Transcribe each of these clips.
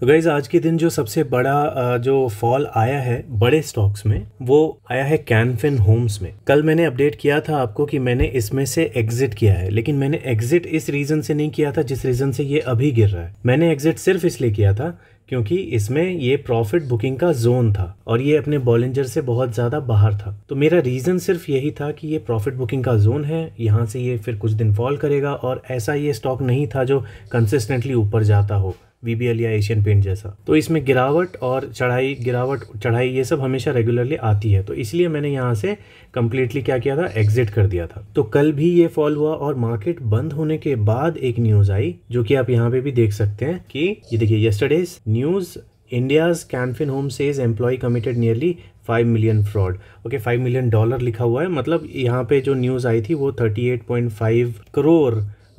तो गाइज आज के दिन जो सबसे बड़ा जो फॉल आया है बड़े स्टॉक्स में वो आया है कैनफिन होम्स में कल मैंने अपडेट किया था आपको कि मैंने इसमें से एग्जिट किया है लेकिन मैंने एग्जिट इस रीजन से नहीं किया था जिस रीजन से ये अभी गिर रहा है मैंने एग्जिट सिर्फ इसलिए किया था क्योंकि इसमें ये प्रॉफिट बुकिंग का जोन था और ये अपने बॉलेंजर से बहुत ज़्यादा बाहर था तो मेरा रीज़न सिर्फ यही था कि ये प्रॉफिट बुकिंग का जोन है यहाँ से ये फिर कुछ दिन फॉल करेगा और ऐसा ये स्टॉक नहीं था जो कंसिस्टेंटली ऊपर जाता हो वीबीएल या एशियन पेंट जैसा तो इसमें गिरावट और चढ़ाई गिरावट चढ़ाई ये सब हमेशा रेगुलरली आती है तो इसलिए मैंने यहाँ से कम्प्लीटली क्या किया था एग्जिट कर दिया था तो कल भी ये फॉल हुआ और मार्केट बंद होने के बाद एक न्यूज आई जो कि आप यहाँ पे भी देख सकते हैं कि ये देखिए yesterday's news India's Canfin home says employee committed nearly five million fraud okay five million dollar लिखा हुआ है मतलब यहाँ पे जो न्यूज़ आई थी वो thirty eight point five crore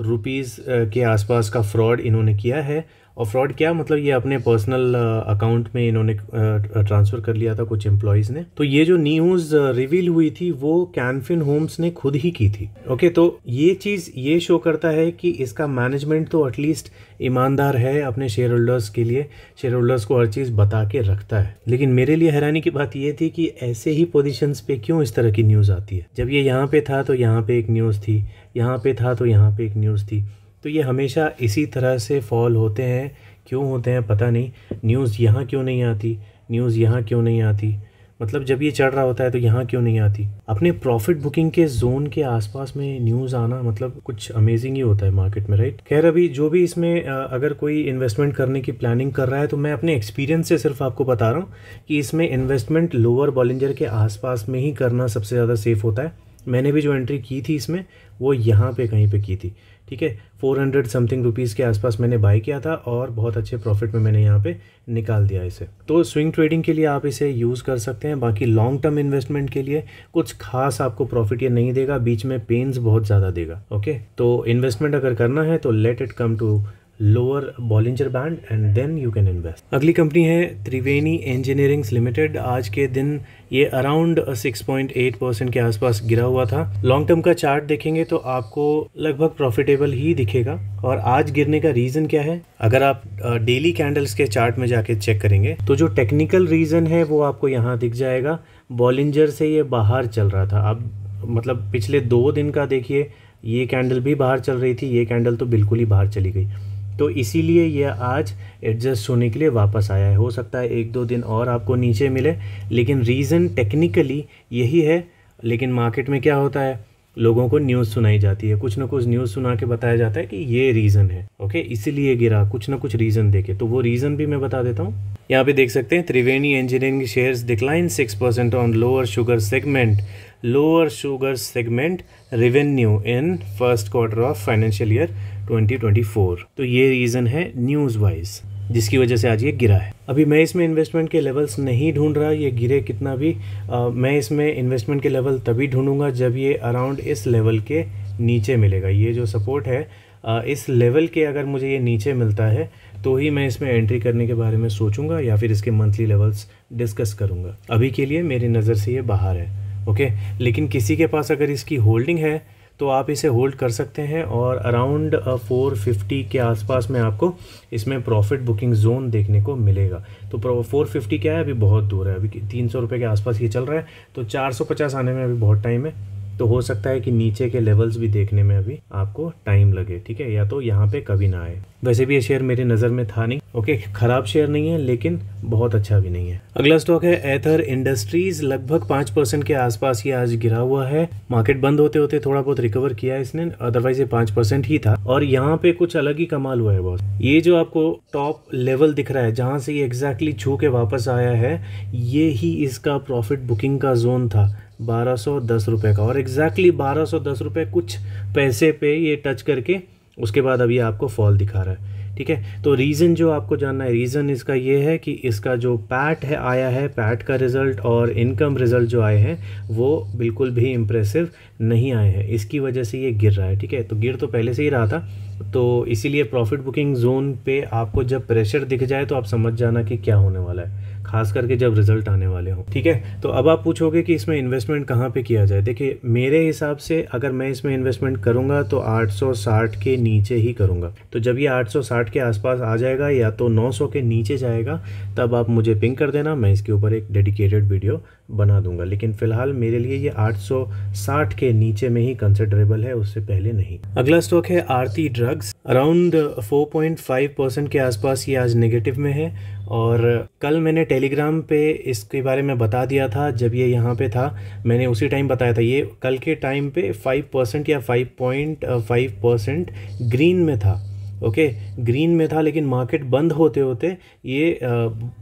rupees के आसपास का फ्रॉड इन्होंने किया है और फ्रॉड क्या मतलब ये अपने पर्सनल अकाउंट में इन्होंने ट्रांसफ़र कर लिया था कुछ एम्प्लॉयज़ ने तो ये जो न्यूज़ रिवील हुई थी वो कैनफिन होम्स ने खुद ही की थी ओके तो ये चीज़ ये शो करता है कि इसका मैनेजमेंट तो एटलीस्ट ईमानदार है अपने शेयर होल्डर्स के लिए शेयर होल्डर्स को हर चीज़ बता के रखता है लेकिन मेरे लिए हैरानी की बात यह थी कि ऐसे ही पोजिशन पे क्यों इस तरह की न्यूज़ आती है जब ये यहाँ पे था तो यहाँ पे एक न्यूज़ थी यहाँ पे था तो यहाँ पे एक न्यूज़ थी तो ये हमेशा इसी तरह से फॉल होते हैं क्यों होते हैं पता नहीं न्यूज़ यहाँ क्यों नहीं आती न्यूज़ यहाँ क्यों नहीं आती मतलब जब ये चढ़ रहा होता है तो यहाँ क्यों नहीं आती अपने प्रॉफिट बुकिंग के जोन के आसपास में न्यूज़ आना मतलब कुछ अमेजिंग ही होता है मार्केट में राइट खैर अभी जो भी इसमें अगर कोई इन्वेस्टमेंट करने की प्लानिंग कर रहा है तो मैं अपने एक्सपीरियंस से सिर्फ आपको बता रहा हूँ कि इसमें इन्वेस्टमेंट लोअर बॉलिंजर के आसपास में ही करना सबसे ज़्यादा सेफ होता है मैंने भी जो एंट्री की थी इसमें वो यहाँ पे कहीं पे की थी ठीक है फोर हंड्रेड समथिंग रुपीज़ के आसपास मैंने बाई किया था और बहुत अच्छे प्रॉफिट में मैंने यहाँ पे निकाल दिया इसे तो स्विंग ट्रेडिंग के लिए आप इसे यूज़ कर सकते हैं बाकी लॉन्ग टर्म इन्वेस्टमेंट के लिए कुछ खास आपको प्रॉफिट ये नहीं देगा बीच में पेन्स बहुत ज़्यादा देगा ओके तो इन्वेस्टमेंट अगर करना है तो let it come to lower Bollinger band and then you can invest अगली कंपनी है त्रिवेणी इंजीनियरिंग्स लिमिटेड आज के दिन ये अराउंड 6.8 परसेंट के आसपास गिरा हुआ था लॉन्ग टर्म का चार्ट देखेंगे तो आपको लगभग प्रॉफिटेबल ही दिखेगा और आज गिरने का रीज़न क्या है अगर आप डेली कैंडल्स के चार्ट में जाके चेक करेंगे तो जो टेक्निकल रीज़न है वो आपको यहाँ दिख जाएगा बॉलिंजर से ये बाहर चल रहा था अब मतलब पिछले दो दिन का देखिए ये कैंडल भी बाहर चल रही थी ये कैंडल तो बिल्कुल ही बाहर चली गई तो इसीलिए यह आज एडजस्ट होने के लिए वापस आया है हो सकता है एक दो दिन और आपको नीचे मिले लेकिन रीज़न टेक्निकली यही है लेकिन मार्केट में क्या होता है लोगों को न्यूज़ सुनाई जाती है कुछ ना कुछ न्यूज़ सुना के बताया जाता है कि ये रीज़न है ओके इसीलिए गिरा कुछ ना कुछ रीज़न देके तो वो रीज़न भी मैं बता देता हूँ यहाँ पे देख सकते हैं Triveni engineering shares decline six percent on lower sugar segment lower sugar segment revenue in first quarter of financial year 2024 तो ये रीज़न है न्यूज़ वाइज जिसकी वजह से आज ये गिरा है अभी मैं इसमें इन्वेस्टमेंट के लेवल्स नहीं ढूंढ रहा ये गिरे कितना भी आ, मैं इसमें इन्वेस्टमेंट के लेवल तभी ढूंढूंगा जब ये अराउंड इस लेवल के नीचे मिलेगा ये जो सपोर्ट है आ, इस लेवल के अगर मुझे ये नीचे मिलता है तो ही मैं इसमें एंट्री करने के बारे में सोचूंगा या फिर इसके मंथली लेवल्स डिस्कस करूँगा अभी के लिए मेरी नज़र से ये बाहर है ओके लेकिन किसी के पास अगर इसकी होल्डिंग है तो आप इसे होल्ड कर सकते हैं और अराउंड 450 uh, के आसपास में आपको इसमें प्रॉफिट बुकिंग जोन देखने को मिलेगा तो 450 क्या है अभी बहुत दूर है अभी तीन सौ रुपये के आसपास ये चल रहा है तो 450 आने में अभी बहुत टाइम है तो हो सकता है कि नीचे के लेवल्स भी देखने में अभी आपको टाइम लगे ठीक है या तो यहाँ पे कभी ना आए वैसे भी ये शेयर मेरे नज़र में था नहीं ओके खराब शेयर नहीं है लेकिन बहुत अच्छा भी नहीं है अगला स्टॉक है एथर इंडस्ट्रीज लगभग पाँच परसेंट के आसपास ये आज गिरा हुआ है मार्केट बंद होते होते थोड़ा बहुत रिकवर किया है इसने अदरवाइज ये पाँच परसेंट ही था और यहाँ पे कुछ अलग ही कमाल हुआ है बॉस ये जो आपको टॉप लेवल दिख रहा है जहाँ से ये एग्जैक्टली छू के वापस आया है ये ही इसका प्रॉफिट बुकिंग का जोन था बारह सौ दस रुपये का और एग्जैक्टली बारह सौ दस रुपये कुछ पैसे पे ये टच करके उसके बाद अब ये आपको फॉल दिखा रहा है ठीक है तो रीज़न जो आपको जानना है रीज़न इसका ये है कि इसका जो पैट है आया है पैट का रिज़ल्ट और इनकम रिज़ल्ट जो आए हैं वो बिल्कुल भी इम्प्रेसिव नहीं आए हैं इसकी वजह से ये गिर रहा है ठीक है तो गिर तो पहले से ही रहा था तो इसीलिए प्रॉफिट बुकिंग जोन पे आपको जब प्रेशर दिख जाए तो आप समझ जाना कि क्या होने वाला है खास करके जब रिजल्ट आने वाले हों ठीक है तो अब आप पूछोगे कि इसमें इन्वेस्टमेंट कहाँ पे किया जाए देखिए मेरे हिसाब से अगर मैं इसमें इन्वेस्टमेंट करूँगा तो 860 के नीचे ही करूँगा तो जब ये 860 के आसपास आ जाएगा या तो 900 के नीचे जाएगा तब आप मुझे पिंक कर देना मैं इसके ऊपर एक डेडिकेटेड वीडियो बना दूंगा लेकिन फिलहाल मेरे लिए ये 860 के नीचे में ही कंसिडरेबल है उससे पहले नहीं अगला स्टॉक है आरती ड्रग्स अराउंड 4.5 परसेंट के आसपास ये आज नेगेटिव में है और कल मैंने टेलीग्राम पे इसके बारे में बता दिया था जब ये यहाँ पे था मैंने उसी टाइम बताया था ये कल के टाइम पे फाइव परसेंट या five point five percent green में था ओके okay, ग्रीन में था लेकिन मार्केट बंद होते होते ये uh,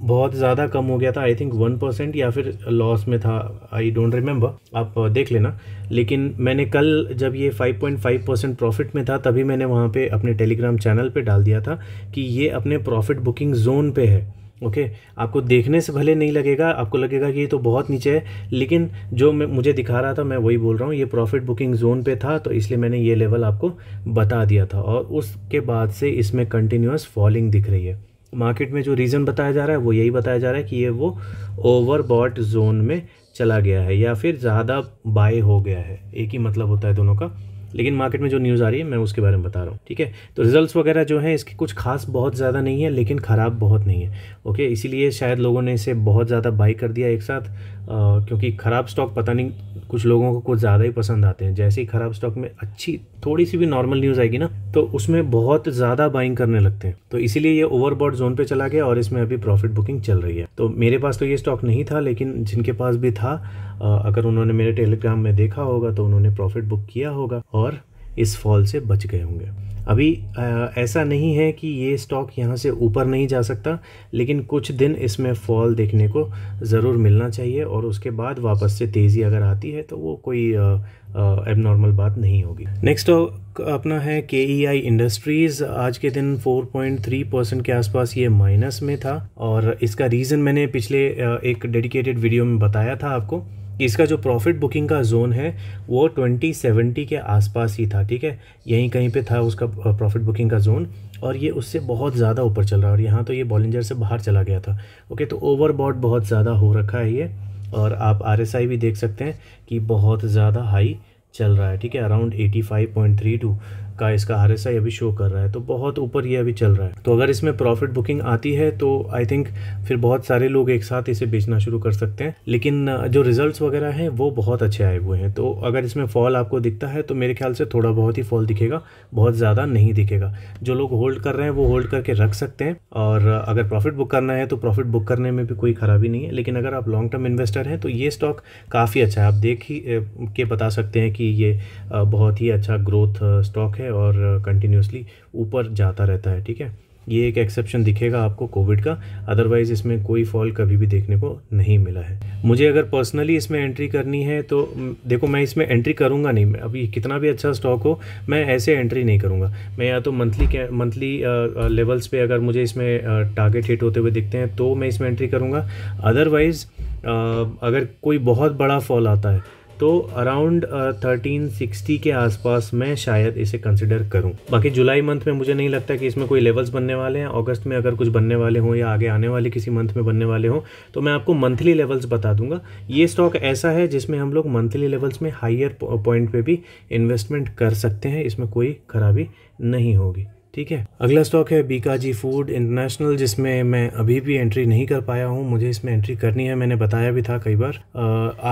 बहुत ज़्यादा कम हो गया था आई थिंक वन परसेंट या फिर लॉस में था आई डोंट रिमेम्बर आप uh, देख लेना लेकिन मैंने कल जब ये 5.5 परसेंट प्रॉफिट में था तभी मैंने वहाँ पे अपने टेलीग्राम चैनल पे डाल दिया था कि ये अपने प्रॉफिट बुकिंग जोन पे है ओके okay, आपको देखने से भले नहीं लगेगा आपको लगेगा कि ये तो बहुत नीचे है लेकिन जो मैं मुझे दिखा रहा था मैं वही बोल रहा हूँ ये प्रॉफिट बुकिंग जोन पे था तो इसलिए मैंने ये लेवल आपको बता दिया था और उसके बाद से इसमें कंटिन्यूस फॉलिंग दिख रही है मार्केट में जो रीज़न बताया जा रहा है वो यही बताया जा रहा है कि ये वो ओवरबॉट जोन में चला गया है या फिर ज़्यादा बाय हो गया है एक ही मतलब होता है दोनों का लेकिन मार्केट में जो न्यूज़ आ रही है मैं उसके बारे में बता रहा हूँ ठीक है तो रिजल्ट्स वगैरह जो है इसके कुछ खास बहुत ज़्यादा नहीं है लेकिन ख़राब बहुत नहीं है ओके इसीलिए शायद लोगों ने इसे बहुत ज़्यादा बाई कर दिया एक साथ क्योंकि ख़राब स्टॉक पता नहीं कुछ लोगों को कुछ ज़्यादा ही पसंद आते हैं जैसे ही ख़राब स्टॉक में अच्छी थोड़ी सी भी नॉर्मल न्यूज़ आएगी ना तो उसमें बहुत ज़्यादा बाइंग करने लगते हैं तो इसीलिए ये ओवरबॉड जोन पे चला गया और इसमें अभी प्रॉफिट बुकिंग चल रही है तो मेरे पास तो ये स्टॉक नहीं था लेकिन जिनके पास भी था अगर उन्होंने मेरे टेलीग्राम में देखा होगा तो उन्होंने प्रॉफिट बुक किया होगा और इस फॉल से बच गए होंगे अभी ऐसा नहीं है कि ये स्टॉक यहाँ से ऊपर नहीं जा सकता लेकिन कुछ दिन इसमें फॉल देखने को ज़रूर मिलना चाहिए और उसके बाद वापस से तेज़ी अगर आती है तो वो कोई एबनॉर्मल बात नहीं होगी नेक्स्ट अपना है के ई आई इंडस्ट्रीज़ आज के दिन 4.3 परसेंट के आसपास ये माइनस में था और इसका रीज़न मैंने पिछले एक डेडिकेटेड वीडियो में बताया था आपको इसका जो प्रॉफिट बुकिंग का जोन है वो ट्वेंटी सेवेंटी के आसपास ही था ठीक है यहीं कहीं पे था उसका प्रॉफिट बुकिंग का जोन और ये उससे बहुत ज़्यादा ऊपर चल रहा है और यहाँ तो ये बॉलिंजर से बाहर चला गया था ओके तो ओवरबॉड बहुत ज़्यादा हो रखा है ये और आप आर भी देख सकते हैं कि बहुत ज़्यादा हाई चल रहा है ठीक है around eighty five point three two का इसका आर अभी शो कर रहा है तो बहुत ऊपर ये अभी चल रहा है तो अगर इसमें प्रॉफिट बुकिंग आती है तो आई थिंक फिर बहुत सारे लोग एक साथ इसे बेचना शुरू कर सकते हैं लेकिन जो रिजल्ट वगैरह हैं वो बहुत अच्छे आए हुए हैं तो अगर इसमें फॉल आपको दिखता है तो मेरे ख्याल से थोड़ा बहुत ही फॉल दिखेगा बहुत ज़्यादा नहीं दिखेगा जो लोग होल्ड कर रहे हैं वो होल्ड करके रख सकते हैं और अगर प्रॉफिट बुक करना है तो प्रॉफिट बुक करने में भी कोई खराबी नहीं है लेकिन अगर आप लॉन्ग टर्म इन्वेस्टर हैं तो ये स्टॉक काफ़ी अच्छा है आप देख ही के बता सकते हैं कि ये बहुत ही अच्छा ग्रोथ स्टॉक है है और कंटिन्यूसली ऊपर जाता रहता है ठीक है ये एक एक्सेप्शन दिखेगा आपको कोविड का अदरवाइज़ इसमें कोई फॉल कभी भी देखने को नहीं मिला है मुझे अगर पर्सनली इसमें एंट्री करनी है तो देखो मैं इसमें एंट्री करूँगा नहीं अभी कितना भी अच्छा स्टॉक हो मैं ऐसे एंट्री नहीं करूँगा मैं या तो मंथली मंथली लेवल्स पे अगर मुझे इसमें टारगेट हिट होते हुए दिखते हैं तो मैं इसमें एंट्री करूँगा अदरवाइज़ अगर कोई बहुत बड़ा फॉल आता है तो अराउंड थर्टीन सिक्सटी के आसपास मैं शायद इसे कंसिडर करूं बाकी जुलाई मंथ में मुझे नहीं लगता कि इसमें कोई लेवल्स बनने वाले हैं अगस्त में अगर कुछ बनने वाले हों या आगे आने वाले किसी मंथ में बनने वाले हों तो मैं आपको मंथली लेवल्स बता दूंगा ये स्टॉक ऐसा है जिसमें हम लोग मंथली लेवल्स में हाइयर पॉइंट पर भी इन्वेस्टमेंट कर सकते हैं इसमें कोई खराबी नहीं होगी ठीक है अगला स्टॉक है बीकाजी फूड इंटरनेशनल जिसमें मैं अभी भी एंट्री नहीं कर पाया हूँ मुझे इसमें एंट्री करनी है मैंने बताया भी था कई बार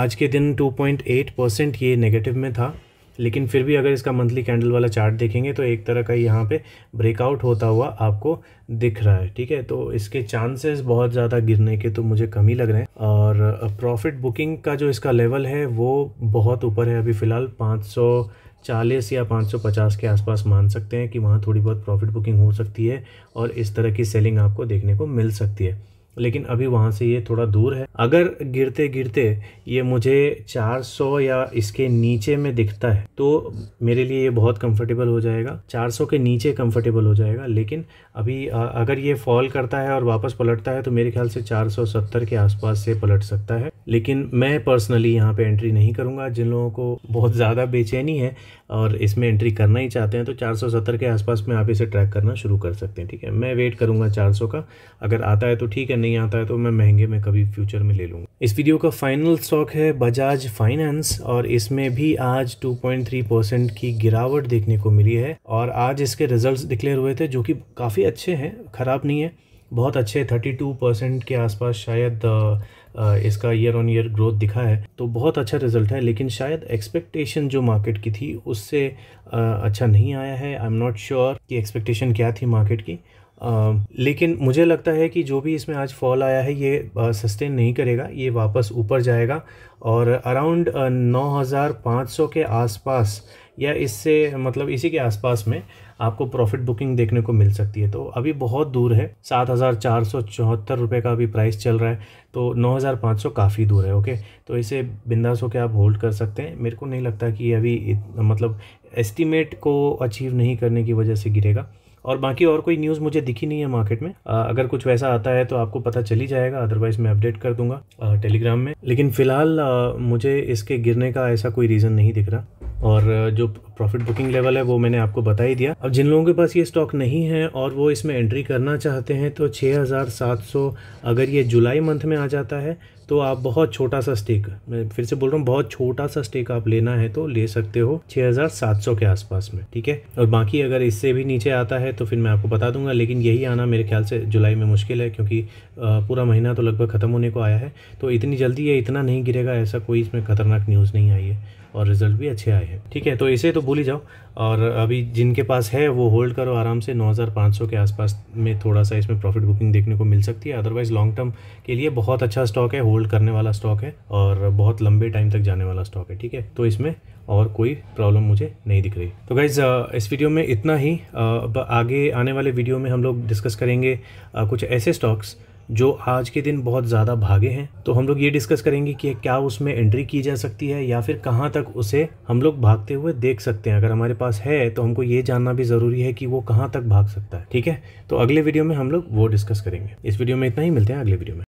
आज के दिन 2.8 परसेंट ये नेगेटिव में था लेकिन फिर भी अगर इसका मंथली कैंडल वाला चार्ट देखेंगे तो एक तरह का यहाँ पे ब्रेकआउट होता हुआ आपको दिख रहा है ठीक है तो इसके चांसेस बहुत ज़्यादा गिरने के तो मुझे कम ही लग रहे हैं और प्रॉफिट बुकिंग का जो इसका लेवल है वो बहुत ऊपर है अभी फ़िलहाल पाँच चालीस या पाँच सौ पचास के आसपास मान सकते हैं कि वहाँ थोड़ी बहुत प्रॉफिट बुकिंग हो सकती है और इस तरह की सेलिंग आपको देखने को मिल सकती है लेकिन अभी वहाँ से ये थोड़ा दूर है अगर गिरते गिरते ये मुझे 400 या इसके नीचे में दिखता है तो मेरे लिए ये बहुत कंफर्टेबल हो जाएगा 400 के नीचे कंफर्टेबल हो जाएगा लेकिन अभी अगर ये फॉल करता है और वापस पलटता है तो मेरे ख्याल से 470 के आसपास से पलट सकता है लेकिन मैं पर्सनली यहाँ पे एंट्री नहीं करूँगा जिन लोगों को बहुत ज़्यादा बेचैनी है और इसमें एंट्री करना ही चाहते हैं तो 470 के आसपास में आप इसे ट्रैक करना शुरू कर सकते हैं ठीक है मैं वेट करूँगा 400 का अगर आता है तो ठीक है नहीं आता है तो मैं महंगे में कभी फ्यूचर में ले लूँगा इस वीडियो का फाइनल स्टॉक है बजाज फाइनेंस और इसमें भी आज टू परसेंट की गिरावट देखने को मिली है और आज इसके रिजल्ट डिक्लेयर हुए थे जो कि काफ़ी अच्छे हैं ख़राब नहीं है बहुत अच्छे टू परसेंट के आसपास शायद इसका ईयर ऑन ईयर ग्रोथ दिखा है तो बहुत अच्छा रिजल्ट है लेकिन शायद एक्सपेक्टेशन जो मार्केट की थी उससे अच्छा नहीं आया है आई एम नॉट श्योर कि एक्सपेक्टेशन क्या थी मार्केट की आ, लेकिन मुझे लगता है कि जो भी इसमें आज फॉल आया है ये सस्टेन नहीं करेगा ये वापस ऊपर जाएगा और अराउंड 9500 के आसपास या इससे मतलब इसी के आसपास में आपको प्रॉफिट बुकिंग देखने को मिल सकती है तो अभी बहुत दूर है सात हज़ार चार सौ चौहत्तर रुपये का अभी प्राइस चल रहा है तो नौ हज़ार पाँच सौ काफ़ी दूर है ओके तो इसे बिंदास होकर आप होल्ड कर सकते हैं मेरे को नहीं लगता कि अभी मतलब एस्टिमेट को अचीव नहीं करने की वजह से गिरेगा और बाकी और कोई न्यूज़ मुझे दिखी नहीं है मार्केट में आ, अगर कुछ वैसा आता है तो आपको पता चली जाएगा अदरवाइज़ मैं अपडेट कर दूंगा टेलीग्राम में लेकिन फ़िलहाल मुझे इसके गिरने का ऐसा कोई रीज़न नहीं दिख रहा और जो प्रॉफिट बुकिंग लेवल है वो मैंने आपको बता ही दिया अब जिन लोगों के पास ये स्टॉक नहीं है और वो इसमें एंट्री करना चाहते हैं तो 6700 अगर ये जुलाई मंथ में आ जाता है तो आप बहुत छोटा सा स्टेक मैं फिर से बोल रहा हूँ बहुत छोटा सा स्टेक आप लेना है तो ले सकते हो 6700 के आसपास में ठीक है और बाकी अगर इससे भी नीचे आता है तो फिर मैं आपको बता दूंगा लेकिन यही आना मेरे ख्याल से जुलाई में मुश्किल है क्योंकि पूरा महीना तो लगभग ख़त्म होने को आया है तो इतनी जल्दी ये इतना नहीं गिरेगा ऐसा कोई इसमें खतरनाक न्यूज़ नहीं आई है और रिजल्ट भी अच्छे आए हैं है ठीक है तो इसे तो भूल ही जाओ और अभी जिनके पास है वो होल्ड करो आराम से 9500 के आसपास में थोड़ा सा इसमें प्रॉफिट बुकिंग देखने को मिल सकती है अदरवाइज लॉन्ग टर्म के लिए बहुत अच्छा स्टॉक है होल्ड करने वाला स्टॉक है और बहुत लंबे टाइम तक जाने वाला स्टॉक है ठीक है तो इसमें और कोई प्रॉब्लम मुझे नहीं दिख रही तो गाइज इस वीडियो में इतना ही आगे आने वाले वीडियो में हम लोग डिस्कस करेंगे कुछ ऐसे स्टॉक्स जो आज के दिन बहुत ज़्यादा भागे हैं तो हम लोग ये डिस्कस करेंगे कि क्या उसमें एंट्री की जा सकती है या फिर कहाँ तक उसे हम लोग भागते हुए देख सकते हैं अगर हमारे पास है तो हमको ये जानना भी ज़रूरी है कि वो कहाँ तक भाग सकता है ठीक है तो अगले वीडियो में हम लोग वो डिस्कस करेंगे इस वीडियो में इतना ही मिलते हैं अगले वीडियो में